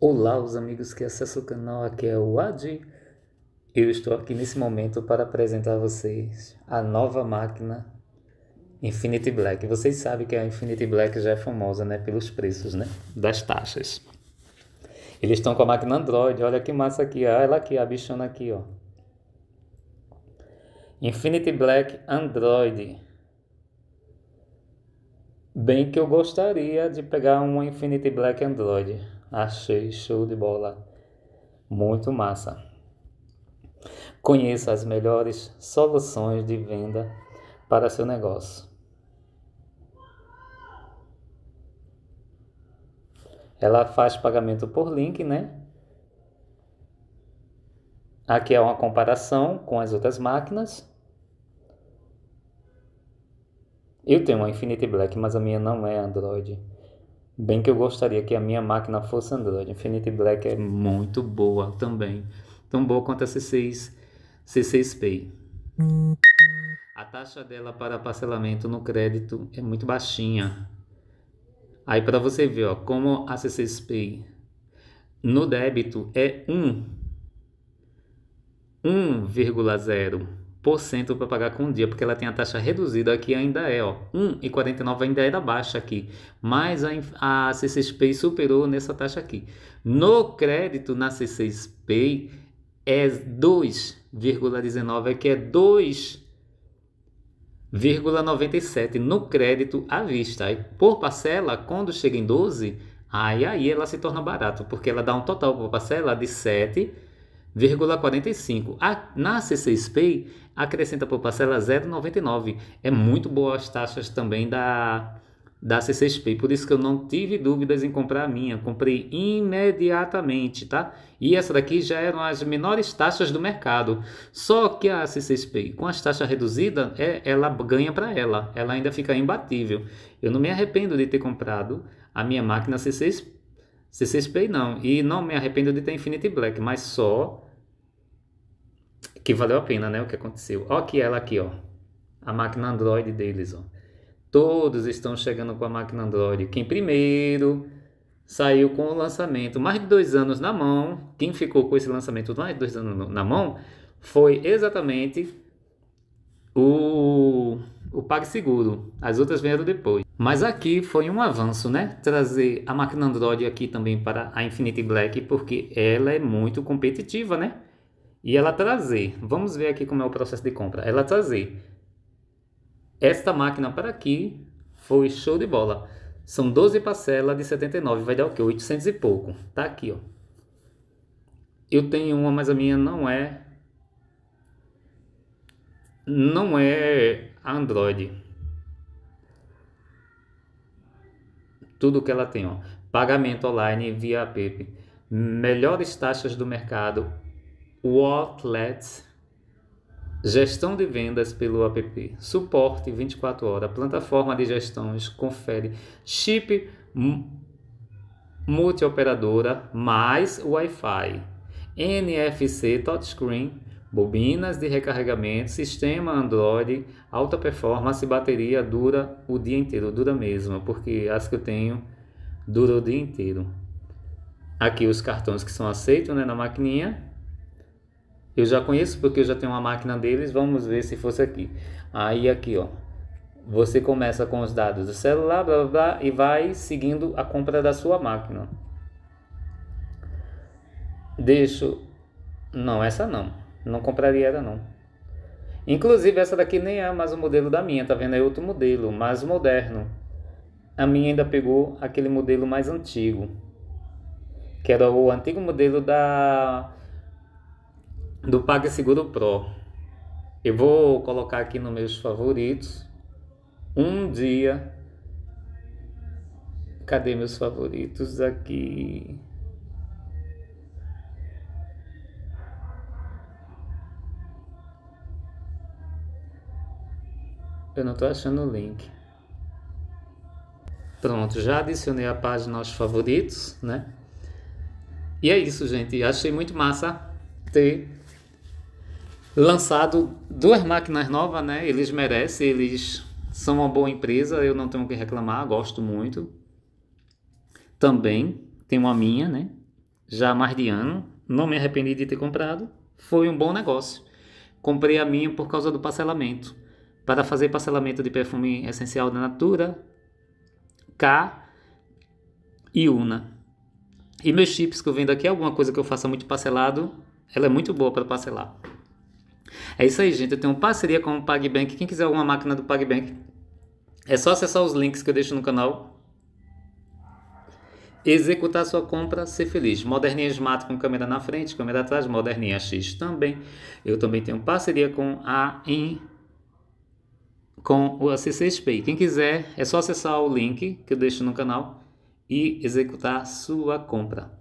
Olá, os amigos que acessam o canal, aqui é o Adi. Eu estou aqui nesse momento para apresentar a vocês a nova máquina Infinity Black. Vocês sabem que a Infinity Black já é famosa né, pelos preços né, das taxas. Eles estão com a máquina Android, olha que massa aqui, olha ela aqui, a bichona aqui, ó. Infinity Black Android Bem que eu gostaria de pegar um Infinity Black Android. Achei show de bola. Muito massa. Conheça as melhores soluções de venda para seu negócio. Ela faz pagamento por link, né? Aqui é uma comparação com as outras máquinas. Eu tenho uma Infinity Black, mas a minha não é Android. Bem que eu gostaria que a minha máquina fosse Android. Infinity Black é muito boa também. Tão boa quanto a C6, C6 Pay. A taxa dela para parcelamento no crédito é muito baixinha. Aí para você ver, ó, como a C6 Pay no débito é 1. 1,0 1% para pagar com o dia, porque ela tem a taxa reduzida aqui ainda é, ó, 1,49 ainda é da baixa aqui, mas a, a C6Pay superou nessa taxa aqui. No crédito na C6Pay é 2,19, é que é 2,97 no crédito à vista. Aí, por parcela, quando chega em 12, aí aí ela se torna barato, porque ela dá um total por parcela de 7 0,45. Na C6Pay, acrescenta por parcela 0,99. É muito boa as taxas também da, da C6Pay, por isso que eu não tive dúvidas em comprar a minha. Comprei imediatamente, tá? E essa daqui já eram as menores taxas do mercado. Só que a C6Pay, com as taxas reduzidas, é, ela ganha para ela. Ela ainda fica imbatível. Eu não me arrependo de ter comprado a minha máquina C6 vocês Play não. E não me arrependo de ter Infinity Black, mas só que valeu a pena, né? O que aconteceu. Ó que ela aqui, ó. A máquina Android deles, ó. Todos estão chegando com a máquina Android. Quem primeiro saiu com o lançamento mais de dois anos na mão, quem ficou com esse lançamento mais de dois anos na mão, foi exatamente o o PagSeguro. As outras vieram depois. Mas aqui foi um avanço, né? Trazer a máquina Android aqui também para a Infinity Black, porque ela é muito competitiva, né? E ela trazer, vamos ver aqui como é o processo de compra. Ela trazer esta máquina para aqui foi show de bola. São 12 parcelas de 79, vai dar o que? 800 e pouco. Tá aqui, ó. Eu tenho uma, mas a minha não é não é Android. Tudo que ela tem, ó. Pagamento online via app, melhores taxas do mercado, Wallet, gestão de vendas pelo app, suporte 24 horas, plataforma de gestões, confere, chip multioperadora mais Wi-Fi, NFC touchscreen bobinas de recarregamento, sistema Android, alta performance, bateria dura o dia inteiro, dura mesmo, porque as que eu tenho dura o dia inteiro. Aqui os cartões que são aceitos né, na maquininha. Eu já conheço porque eu já tenho uma máquina deles, vamos ver se fosse aqui. Aí aqui, ó. Você começa com os dados do celular, blá blá, blá e vai seguindo a compra da sua máquina. Deixo. Não, essa não. Não compraria ela não. Inclusive essa daqui nem é mais o modelo da minha, tá vendo? É outro modelo, mais moderno. A minha ainda pegou aquele modelo mais antigo, que era o antigo modelo da do PagSeguro Pro. Eu vou colocar aqui nos meus favoritos. Um dia. Cadê meus favoritos aqui? Eu não estou achando o link. Pronto, já adicionei a página aos favoritos, né? E é isso, gente. Achei muito massa ter lançado duas máquinas novas, né? Eles merecem, eles são uma boa empresa, eu não tenho o que reclamar, gosto muito. Também tenho a minha, né? Já há mais de ano, não me arrependi de ter comprado, foi um bom negócio. Comprei a minha por causa do parcelamento para fazer parcelamento de perfume essencial da Natura, K e Una. E meus chips que eu vendo aqui, alguma coisa que eu faça muito parcelado, ela é muito boa para parcelar. É isso aí, gente. Eu tenho parceria com o PagBank. Quem quiser alguma máquina do PagBank, é só acessar os links que eu deixo no canal. Executar sua compra, ser feliz. Moderninha Smart com câmera na frente, câmera atrás, Moderninha X também. Eu também tenho parceria com a In com o 6 Pay. Quem quiser, é só acessar o link que eu deixo no canal e executar sua compra.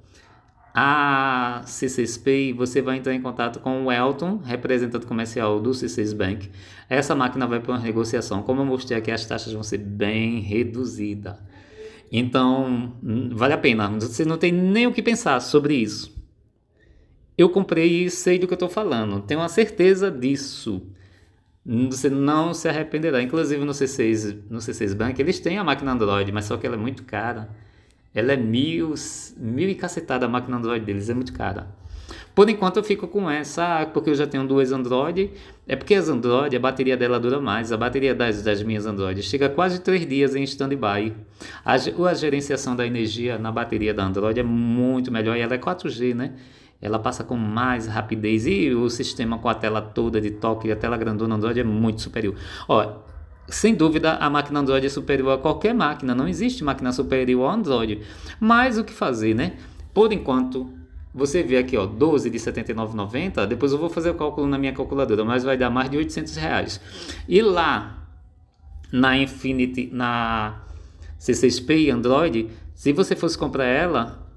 A C6 Pay, você vai entrar em contato com o Elton, representante comercial do C6 Bank. Essa máquina vai para uma negociação. Como eu mostrei aqui, as taxas vão ser bem reduzidas. Então, hum, vale a pena. Você não tem nem o que pensar sobre isso. Eu comprei e sei do que eu estou falando. Tenho a certeza disso você não se arrependerá. Inclusive no C6, no C6 Bank eles têm a máquina Android, mas só que ela é muito cara. Ela é mil, mil e cacetada a máquina Android deles, é muito cara. Por enquanto eu fico com essa, porque eu já tenho duas Android. É porque as Android, a bateria dela dura mais. A bateria das, das minhas Android chega quase 3 dias em stand-by. A, a gerenciação da energia na bateria da Android é muito melhor e ela é 4G, né? ela passa com mais rapidez e o sistema com a tela toda de toque e a tela grandona Android é muito superior. Ó, sem dúvida, a máquina Android é superior a qualquer máquina, não existe máquina superior ao Android. Mas o que fazer, né? Por enquanto, você vê aqui, ó, 12 de 79,90, depois eu vou fazer o cálculo na minha calculadora, mas vai dar mais de 800 reais. E lá, na Infinity, na C6P Android, se você fosse comprar ela,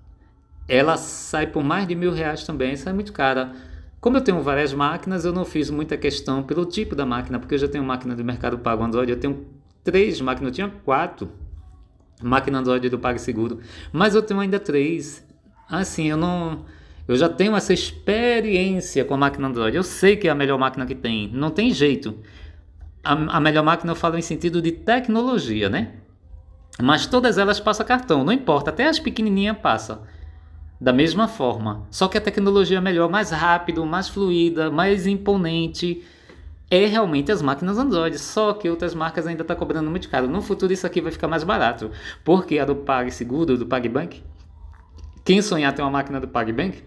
ela sai por mais de mil reais também, sai é muito cara. Como eu tenho várias máquinas, eu não fiz muita questão pelo tipo da máquina, porque eu já tenho máquina do Mercado Pago Android, eu tenho três máquinas, eu tinha quatro máquinas Android do PagSeguro, mas eu tenho ainda três. Assim, eu não. Eu já tenho essa experiência com a máquina Android. Eu sei que é a melhor máquina que tem. Não tem jeito. A, a melhor máquina eu falo em sentido de tecnologia, né? Mas todas elas passam cartão, não importa. Até as pequenininhas passam da mesma forma. Só que a tecnologia é melhor, mais rápido, mais fluida, mais imponente. É realmente as máquinas Android, só que outras marcas ainda estão tá cobrando muito caro. No futuro isso aqui vai ficar mais barato, porque a do PagSeguro, do PagBank, quem sonhar ter uma máquina do PagBank,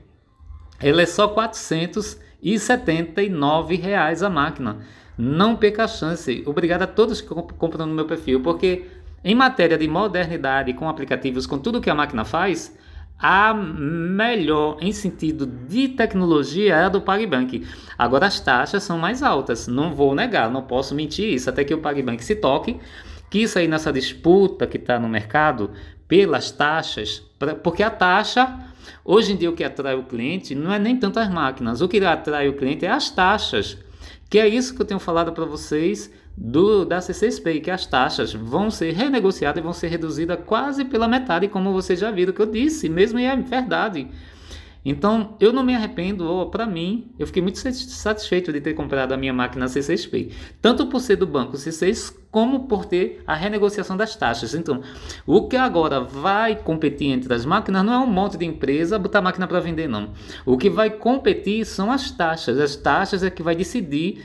ela é só 479 reais a máquina. Não perca a chance. Obrigado a todos que compram no meu perfil, porque em matéria de modernidade, com aplicativos, com tudo que a máquina faz, a melhor em sentido de tecnologia é a do PagBank. Agora as taxas são mais altas, não vou negar, não posso mentir isso, até que o PagBank se toque, que isso aí nessa disputa que está no mercado pelas taxas, pra, porque a taxa hoje em dia o que atrai o cliente não é nem tanto as máquinas, o que atrai o cliente é as taxas. Que é isso que eu tenho falado para vocês do, da C6Pay, que as taxas vão ser renegociadas e vão ser reduzidas quase pela metade, como vocês já viram que eu disse, mesmo e é verdade. Então, eu não me arrependo, para mim, eu fiquei muito satisfeito de ter comprado a minha máquina C6 p tanto por ser do banco C6 como por ter a renegociação das taxas. Então, o que agora vai competir entre as máquinas não é um monte de empresa botar máquina para vender não. O que vai competir são as taxas. As taxas é que vai decidir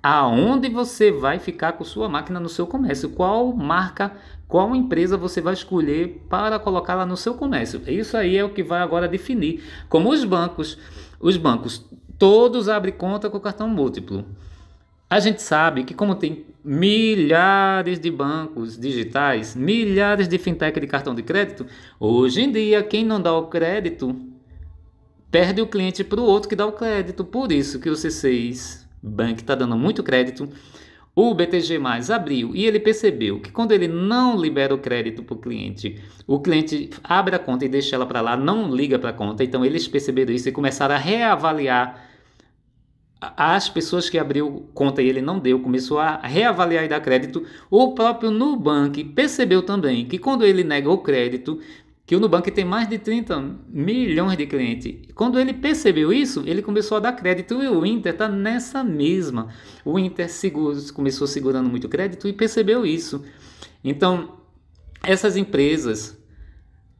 aonde você vai ficar com sua máquina no seu comércio, qual marca qual empresa você vai escolher para colocá-la no seu comércio. Isso aí é o que vai agora definir. Como os bancos, os bancos todos abrem conta com cartão múltiplo. A gente sabe que como tem milhares de bancos digitais, milhares de fintech de cartão de crédito, hoje em dia quem não dá o crédito perde o cliente para o outro que dá o crédito. Por isso que o C6 Bank está dando muito crédito o BTG abriu e ele percebeu que quando ele não libera o crédito para o cliente, o cliente abre a conta e deixa ela para lá, não liga para a conta. Então eles perceberam isso e começaram a reavaliar as pessoas que abriu conta e ele não deu, começou a reavaliar e dar crédito. O próprio Nubank percebeu também que quando ele nega o crédito, que o Nubank tem mais de 30 milhões de clientes. Quando ele percebeu isso, ele começou a dar crédito e o Inter está nessa mesma. O Inter segura, começou segurando muito crédito e percebeu isso. Então, essas empresas,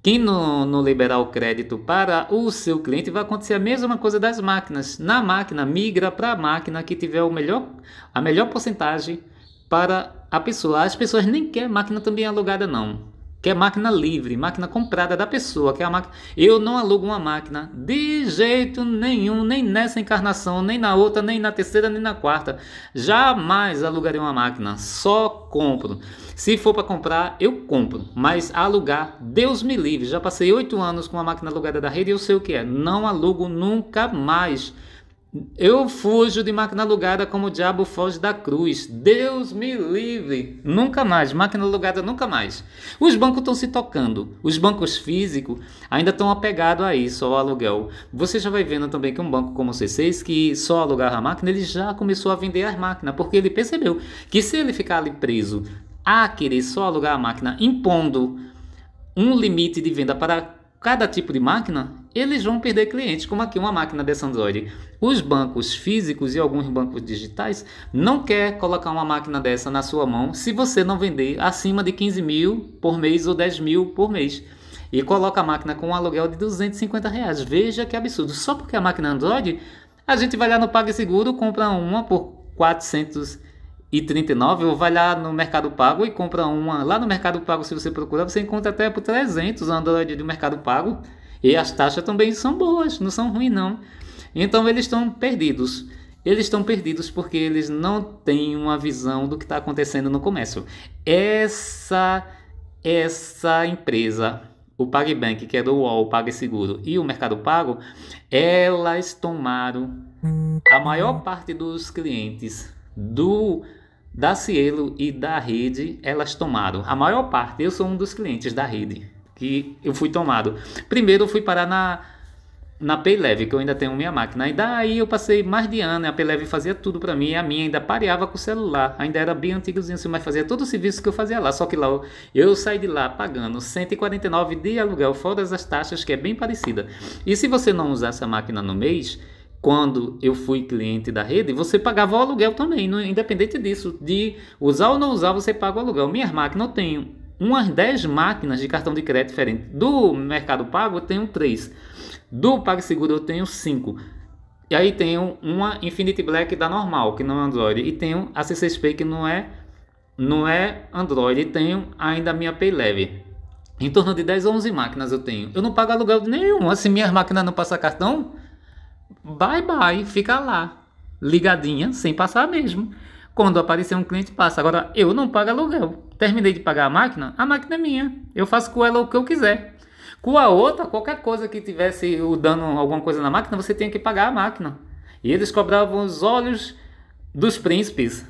quem não, não liberar o crédito para o seu cliente, vai acontecer a mesma coisa das máquinas. Na máquina, migra para a máquina que tiver o melhor, a melhor porcentagem para a pessoa. As pessoas nem querem máquina também alugada, não que é máquina livre, máquina comprada da pessoa, que é a máquina. Eu não alugo uma máquina de jeito nenhum, nem nessa encarnação, nem na outra, nem na terceira, nem na quarta. Jamais alugarei uma máquina, só compro. Se for para comprar, eu compro, mas alugar, Deus me livre. Já passei oito anos com uma máquina alugada da rede e eu sei o que é. Não alugo nunca mais. Eu fujo de máquina alugada como o diabo foge da cruz. Deus me livre. Nunca mais, máquina alugada nunca mais. Os bancos estão se tocando. Os bancos físicos ainda estão apegados a isso, ao aluguel. Você já vai vendo também que um banco como o C6, que só alugava a máquina, ele já começou a vender as máquinas, porque ele percebeu que se ele ficar ali preso a querer só alugar a máquina, impondo um limite de venda para cada tipo de máquina, eles vão perder clientes, como aqui uma máquina dessa Android. Os bancos físicos e alguns bancos digitais não quer colocar uma máquina dessa na sua mão se você não vender acima de 15 mil por mês ou 10 mil por mês. E coloca a máquina com um aluguel de 250 reais. Veja que absurdo. Só porque a é máquina Android, a gente vai lá no PagSeguro, compra uma por 400 e 39 ou vai lá no Mercado Pago e compra uma. Lá no Mercado Pago, se você procurar, você encontra até por 300 Android do Mercado Pago. E as taxas também são boas, não são ruins não. Então eles estão perdidos. Eles estão perdidos porque eles não têm uma visão do que está acontecendo no comércio. Essa essa empresa, o PagBank, que é do UOL, o PagSeguro e o Mercado Pago, elas tomaram a maior parte dos clientes do da Cielo e da rede, elas tomaram. A maior parte, eu sou um dos clientes da rede que eu fui tomado. Primeiro eu fui parar na na Payleve, que eu ainda tenho minha máquina. E daí eu passei mais de ano, a Payleve fazia tudo para mim, a minha ainda pareava com o celular, ainda era bem antigozinho assim, mas fazia todo o serviço que eu fazia lá. Só que lá eu, saí de lá pagando 149 de aluguel, fora as taxas, que é bem parecida. E se você não usar essa máquina no mês, quando eu fui cliente da rede, você pagava o aluguel também, é? independente disso, de usar ou não usar, você paga o aluguel. Minhas máquinas eu tenho umas 10 máquinas de cartão de crédito diferentes. Do Mercado Pago eu tenho 3. Do PagSeguro eu tenho 5. E aí tenho uma Infinity Black da normal, que não é Android. E tenho a C6 Pay que não é, não é Android. E tenho ainda a minha PayLeve. Em torno de 10 ou 11 máquinas eu tenho. Eu não pago aluguel de nenhuma. Se minhas máquinas não passar cartão, bye bye, fica lá. Ligadinha, sem passar mesmo. Quando aparecer um cliente, passa. Agora, eu não pago aluguel. Terminei de pagar a máquina, a máquina é minha. Eu faço com ela o que eu quiser. Com a outra, qualquer coisa que tivesse o dano, alguma coisa na máquina, você tem que pagar a máquina. E eles cobravam os olhos dos príncipes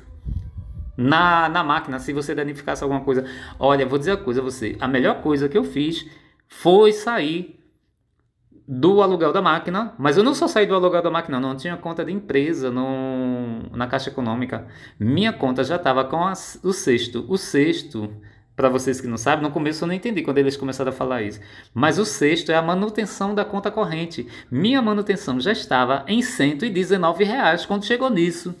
na, na máquina, se você danificasse alguma coisa. Olha, vou dizer a coisa a você. A melhor coisa que eu fiz foi sair do aluguel da máquina, mas eu não só saí do aluguel da máquina, não tinha conta de empresa no, na Caixa Econômica. Minha conta já estava com a, o sexto. O sexto, para vocês que não sabem, no começo eu não entendi quando eles começaram a falar isso. Mas o sexto é a manutenção da conta corrente. Minha manutenção já estava em 119 reais quando chegou nisso.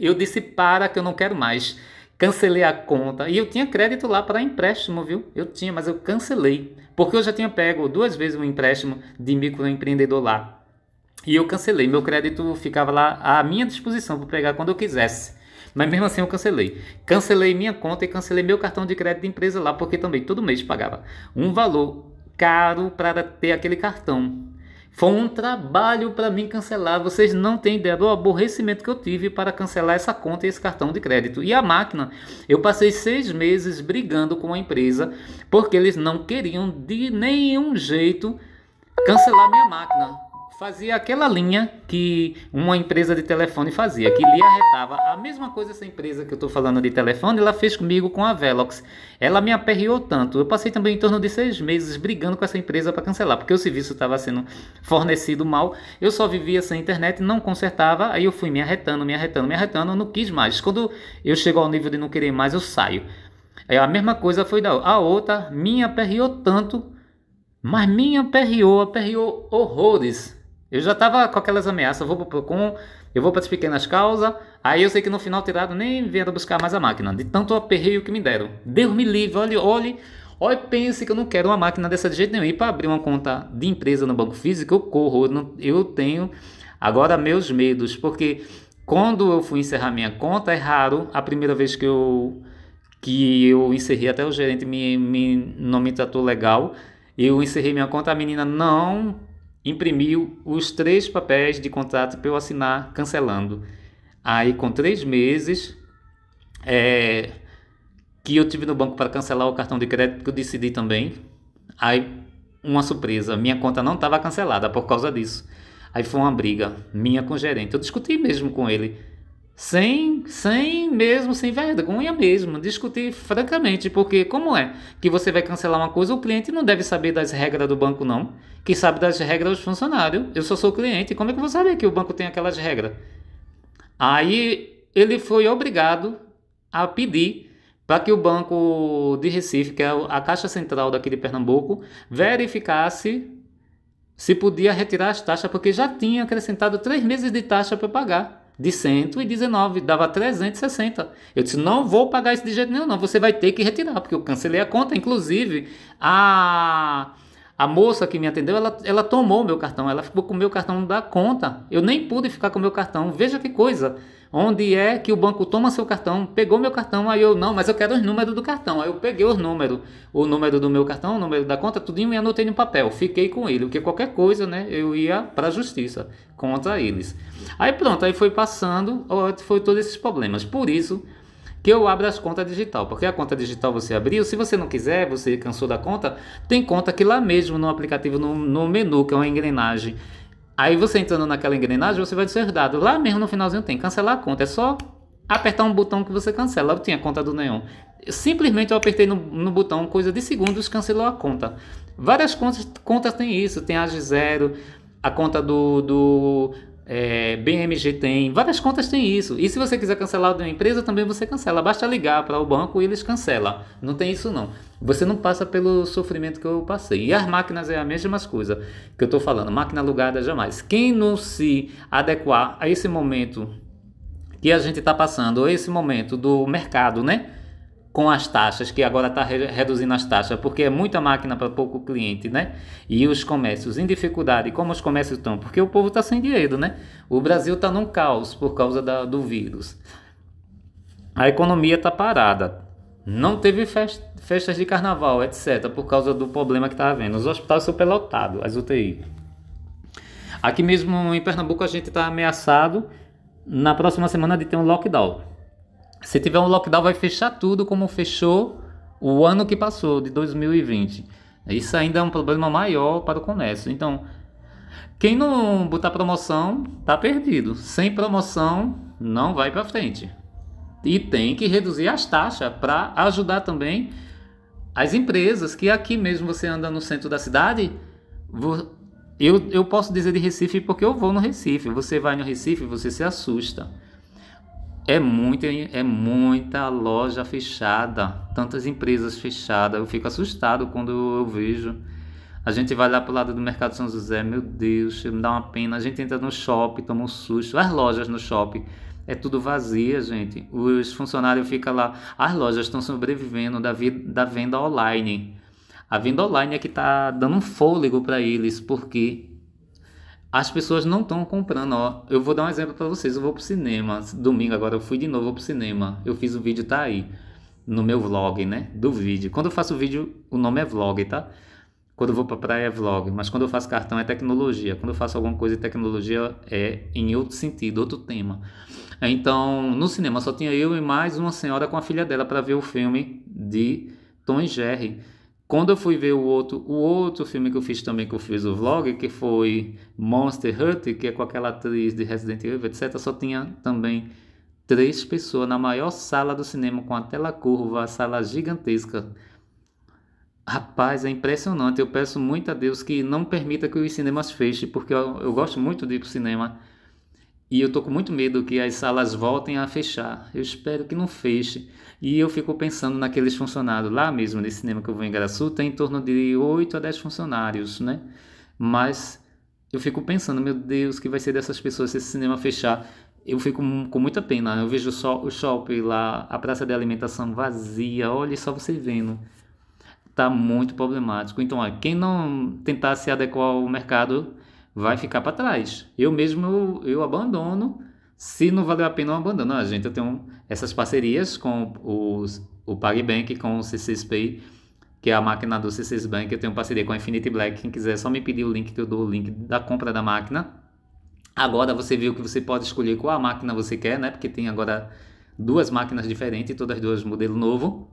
Eu disse para que eu não quero mais cancelei a conta. E eu tinha crédito lá para empréstimo, viu? Eu tinha, mas eu cancelei. Porque eu já tinha pego duas vezes um empréstimo de microempreendedor lá. E eu cancelei. Meu crédito ficava lá à minha disposição para pegar quando eu quisesse. Mas mesmo assim eu cancelei. Cancelei minha conta e cancelei meu cartão de crédito de empresa lá, porque também todo mês pagava um valor caro para ter aquele cartão. Foi um trabalho para mim cancelar. Vocês não têm ideia do aborrecimento que eu tive para cancelar essa conta e esse cartão de crédito. E a máquina, eu passei seis meses brigando com a empresa porque eles não queriam de nenhum jeito cancelar minha máquina. Fazia aquela linha que uma empresa de telefone fazia, que lhe arretava. A mesma coisa essa empresa que eu estou falando de telefone, ela fez comigo com a Velox. Ela me aperreou tanto. Eu passei também em torno de seis meses brigando com essa empresa para cancelar, porque o serviço estava sendo fornecido mal. Eu só vivia sem internet, não consertava. Aí eu fui me arretando, me arretando, me arretando. Eu Não quis mais. Quando eu chego ao nível de não querer mais, eu saio. Aí é, a mesma coisa foi da a outra. Minha aperreou tanto. Mas minha aperreou, aperreou horrores eu já tava com aquelas ameaças, eu vou pro Procon, eu vou para as pequenas causas, aí eu sei que no final tiraram nem vieram buscar mais a máquina, de tanto aperreio que me deram. Deus me livre, olhe, olhe, olhe, pense que eu não quero uma máquina dessa de jeito nenhum. E para abrir uma conta de empresa no banco físico, eu corro, eu, não, eu tenho agora meus medos, porque quando eu fui encerrar minha conta, é raro a primeira vez que eu que eu encerrei, até o gerente me, me, não me tratou legal. Eu encerrei minha conta, a menina não imprimiu os três papéis de contrato para eu assinar, cancelando. Aí, com três meses é, que eu tive no banco para cancelar o cartão de crédito, que eu decidi também. Aí, uma surpresa, minha conta não estava cancelada por causa disso. Aí foi uma briga minha com o gerente. Eu discuti mesmo com ele sem, sem mesmo, sem vergonha mesmo, discutir francamente, porque como é que você vai cancelar uma coisa, o cliente não deve saber das regras do banco não, que sabe das regras dos é funcionários eu só sou cliente, como é que eu vou saber que o banco tem aquelas regras? Aí ele foi obrigado a pedir para que o Banco de Recife, que é a Caixa Central daqui de Pernambuco, verificasse se podia retirar as taxas, porque já tinha acrescentado três meses de taxa para pagar de 119, dava 360. Eu disse: não vou pagar isso de jeito nenhum, não. Você vai ter que retirar, porque eu cancelei a conta. Inclusive, a, a moça que me atendeu, ela, ela tomou meu cartão, ela ficou com o meu cartão da conta. Eu nem pude ficar com o meu cartão. Veja que coisa. Onde é que o banco toma seu cartão? Pegou meu cartão, aí eu não, mas eu quero os números do cartão. Aí eu peguei os números, o número do meu cartão, o número da conta, tudinho e anotei no papel. Fiquei com ele, porque qualquer coisa, né, eu ia para a justiça contra eles. Aí pronto, aí foi passando, foi todos esses problemas. Por isso, que eu abro as contas digital, porque a conta digital você abriu, se você não quiser, você cansou da conta, tem conta que lá mesmo no aplicativo, no, no menu, que é uma engrenagem Aí você entrando naquela engrenagem, você vai ser dado. Lá mesmo no finalzinho tem cancelar a conta. É só apertar um botão que você cancela. Eu tinha a conta do Neon. simplesmente eu apertei no, no, botão, coisa de segundos, cancelou a conta. Várias contas, contas têm isso. Tem a G0, a conta do, do é, BMG tem, várias contas têm isso. E se você quiser cancelar de uma empresa, também você cancela. Basta ligar para o banco e eles cancelam. Não tem isso não. Você não passa pelo sofrimento que eu passei. E as máquinas é a mesma coisa que eu estou falando. Máquina alugada jamais. Quem não se adequar a esse momento que a gente está passando, a esse momento do mercado, né? com as taxas, que agora está re reduzindo as taxas, porque é muita máquina para pouco cliente, né? E os comércios em dificuldade, como os comércios estão? Porque o povo está sem dinheiro, né? O Brasil está num caos por causa da, do vírus. A economia está parada. Não teve fest festas de carnaval, etc., por causa do problema que está havendo. Os hospitais superlotados, as UTI. Aqui mesmo em Pernambuco a gente está ameaçado na próxima semana de ter um lockdown. Se tiver um lockdown, vai fechar tudo como fechou o ano que passou, de 2020. Isso ainda é um problema maior para o comércio. Então, quem não botar promoção, tá perdido. Sem promoção, não vai para frente. E tem que reduzir as taxas para ajudar também as empresas, que aqui mesmo você anda no centro da cidade, eu, eu posso dizer de Recife porque eu vou no Recife. Você vai no Recife, você se assusta. É muita, é muita loja fechada, tantas empresas fechadas. Eu fico assustado quando eu vejo. A gente vai lá pro lado do Mercado São José, meu Deus, me dá uma pena. A gente entra no shopping, toma um susto. As lojas no shopping é tudo vazia, gente. Os funcionários ficam lá. As lojas estão sobrevivendo da, da venda online. A venda online é que tá dando um fôlego para eles, porque as pessoas não estão comprando. Ó, eu vou dar um exemplo para vocês. Eu vou pro cinema. Domingo agora eu fui de novo pro cinema. Eu fiz o vídeo, tá aí. No meu vlog, né? Do vídeo. Quando eu faço vídeo, o nome é vlog, tá? Quando eu vou pra praia é vlog. Mas quando eu faço cartão é tecnologia. Quando eu faço alguma coisa de tecnologia é em outro sentido, outro tema. Então, no cinema só tinha eu e mais uma senhora com a filha dela para ver o filme de Tom e Jerry. Quando eu fui ver o outro, o outro filme que eu fiz também, que eu fiz o vlog, que foi Monster Hunter, que é com aquela atriz de Resident Evil, etc., só tinha também três pessoas na maior sala do cinema, com a tela curva, a sala gigantesca. Rapaz, é impressionante. Eu peço muito a Deus que não permita que os cinemas fechem, porque eu, eu gosto muito de ir para o cinema. E eu tô com muito medo que as salas voltem a fechar. Eu espero que não feche. E eu fico pensando naqueles funcionários lá mesmo, nesse cinema que eu vou em Garaçu, tem em torno de 8 a 10 funcionários, né? Mas eu fico pensando, meu Deus, que vai ser dessas pessoas se esse cinema fechar? Eu fico com muita pena. Eu vejo só o shopping lá, a praça de alimentação vazia, olha só você vendo. Tá muito problemático. Então, ó, quem não tentar se adequar ao mercado vai ficar para trás. Eu mesmo eu, eu abandono. Se não valeu a pena, eu abandono. A ah, gente eu tenho essas parcerias com os, o PagBank, com o C6Pay, que é a máquina do C6 Bank. Eu tenho parceria com a Infinity Black. Quem quiser, é só me pedir o link que eu dou o link da compra da máquina. Agora você viu que você pode escolher qual a máquina você quer, né? Porque tem agora duas máquinas diferentes, todas duas modelo novo.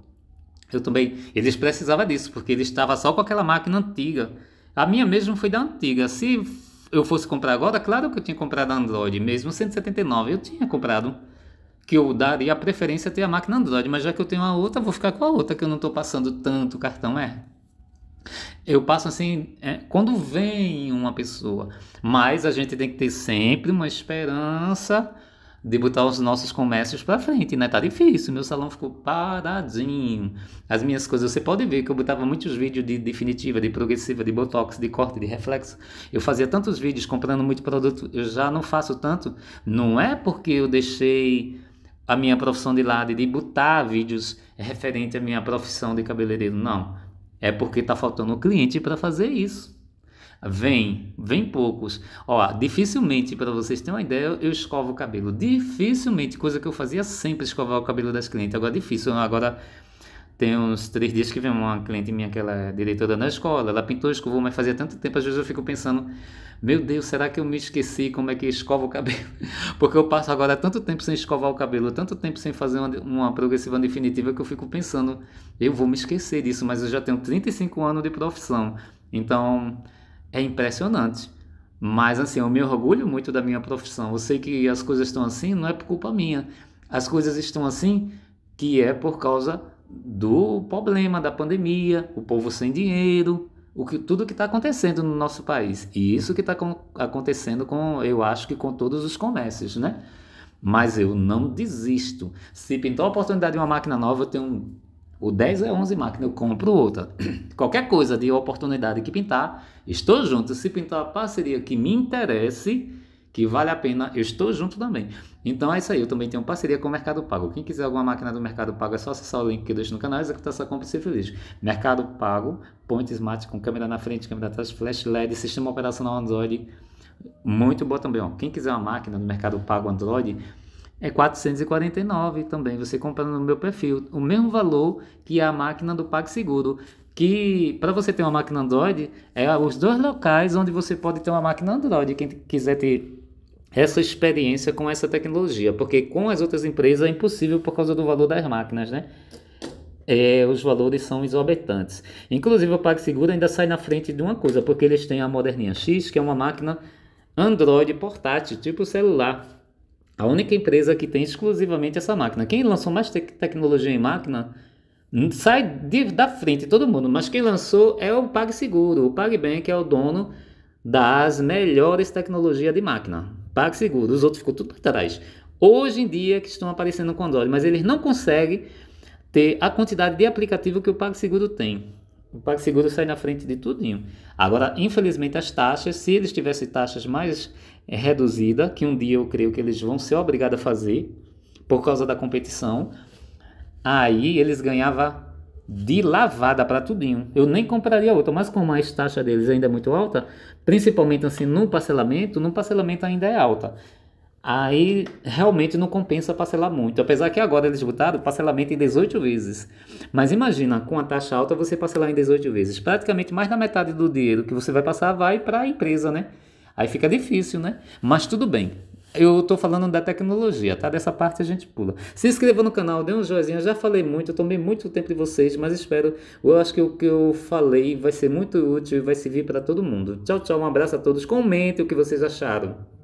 Eu também, eles precisavam disso, porque ele estava só com aquela máquina antiga a minha mesmo foi da antiga. Se eu fosse comprar agora, claro que eu tinha comprado Android, mesmo 179, eu tinha comprado. Que eu daria a preferência ter a máquina Android, mas já que eu tenho a outra, vou ficar com a outra, que eu não estou passando tanto cartão é. Eu passo assim, é, quando vem uma pessoa, mas a gente tem que ter sempre uma esperança de botar os nossos comércios para frente, né? Tá difícil, meu salão ficou paradinho. As minhas coisas, você pode ver que eu botava muitos vídeos de definitiva, de progressiva, de botox, de corte, de reflexo. Eu fazia tantos vídeos comprando muito produto, eu já não faço tanto. Não é porque eu deixei a minha profissão de lado e de botar vídeos referente à minha profissão de cabeleireiro, não. É porque tá faltando cliente para fazer isso. Vem, vem poucos. Ó, dificilmente, para vocês terem uma ideia, eu escovo o cabelo. Dificilmente, coisa que eu fazia sempre, escovar o cabelo das clientes. Agora é difícil, né? agora tem uns três dias que vem uma cliente minha, que ela é diretora na escola, ela pintou, escovou, mas fazia tanto tempo, às vezes eu fico pensando, meu Deus, será que eu me esqueci como é que escova o cabelo? Porque eu passo agora tanto tempo sem escovar o cabelo, tanto tempo sem fazer uma, uma progressiva definitiva, que eu fico pensando, eu vou me esquecer disso, mas eu já tenho 35 anos de profissão, então é impressionante. Mas assim, eu me orgulho muito da minha profissão. Eu sei que as coisas estão assim, não é por culpa minha. As coisas estão assim que é por causa do problema da pandemia, o povo sem dinheiro, o que, tudo que está acontecendo no nosso país. E isso que está acontecendo com, eu acho que com todos os comércios, né? Mas eu não desisto. Se pintar a oportunidade de uma máquina nova, eu tenho o 10 é 11 máquina, eu compro outra. Qualquer coisa de oportunidade que pintar, estou junto. Se pintar uma parceria que me interesse, que vale a pena, eu estou junto também. Então é isso aí, eu também tenho parceria com o Mercado Pago. Quem quiser alguma máquina do Mercado Pago, é só acessar o link que eu deixo no canal, executar essa compra e ser feliz. Mercado Pago, ponte smart com câmera na frente, câmera atrás, flash LED, sistema operacional Android, muito bom também. Ó. Quem quiser uma máquina do Mercado Pago Android, é 449 também, você comprando no meu perfil, o mesmo valor que a máquina do PagSeguro, que para você ter uma máquina Android, é os dois locais onde você pode ter uma máquina Android, quem quiser ter essa experiência com essa tecnologia, porque com as outras empresas é impossível por causa do valor das máquinas, né? É, os valores são exorbitantes. Inclusive, o PagSeguro ainda sai na frente de uma coisa, porque eles têm a Moderninha X, que é uma máquina Android portátil, tipo celular. A única empresa que tem exclusivamente essa máquina. Quem lançou mais te tecnologia em máquina sai de, da frente todo mundo, mas quem lançou é o PagSeguro. O PagBank é o dono das melhores tecnologias de máquina. PagSeguro, os outros ficam tudo para trás. Hoje em dia que estão aparecendo com Android, mas eles não conseguem ter a quantidade de aplicativo que o PagSeguro tem. O PagSeguro sai na frente de tudinho. Agora, infelizmente, as taxas, se eles tivessem taxas mais eh, reduzidas, que um dia eu creio que eles vão ser obrigados a fazer, por causa da competição, aí eles ganhavam de lavada para tudinho. Eu nem compraria outra, mas como a taxa deles ainda é muito alta, principalmente assim no parcelamento, no parcelamento ainda é alta aí realmente não compensa parcelar muito. Apesar que agora eles é botaram parcelamento em 18 vezes. Mas imagina, com a taxa alta você parcelar em 18 vezes. Praticamente mais da metade do dinheiro que você vai passar vai para a empresa, né? Aí fica difícil, né? Mas tudo bem. Eu estou falando da tecnologia, tá? Dessa parte a gente pula. Se inscreva no canal, dê um joinha. Eu já falei muito, eu tomei muito tempo de vocês, mas espero. Eu acho que o que eu falei vai ser muito útil e vai servir para todo mundo. Tchau, tchau. Um abraço a todos. Comente o que vocês acharam.